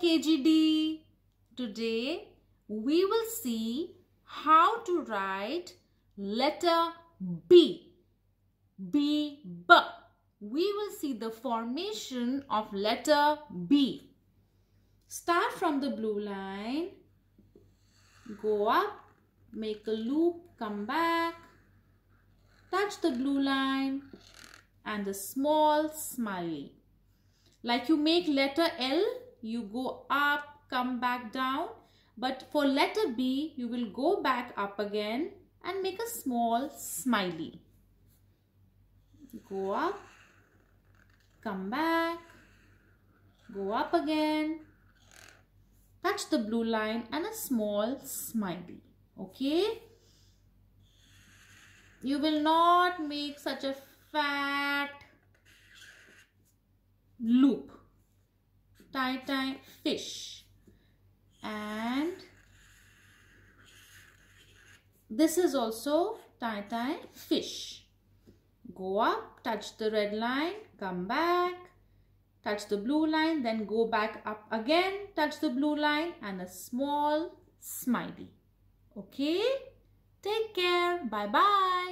KGD. Today we will see how to write letter B. B, B. We will see the formation of letter B. Start from the blue line. Go up. Make a loop. Come back. Touch the blue line. And the small smiley. Like you make letter L you go up, come back down. But for letter B, you will go back up again and make a small smiley. Go up, come back, go up again, touch the blue line and a small smiley. Okay? You will not make such a fat loop titan fish and this is also titan fish go up touch the red line come back touch the blue line then go back up again touch the blue line and a small smiley okay take care bye bye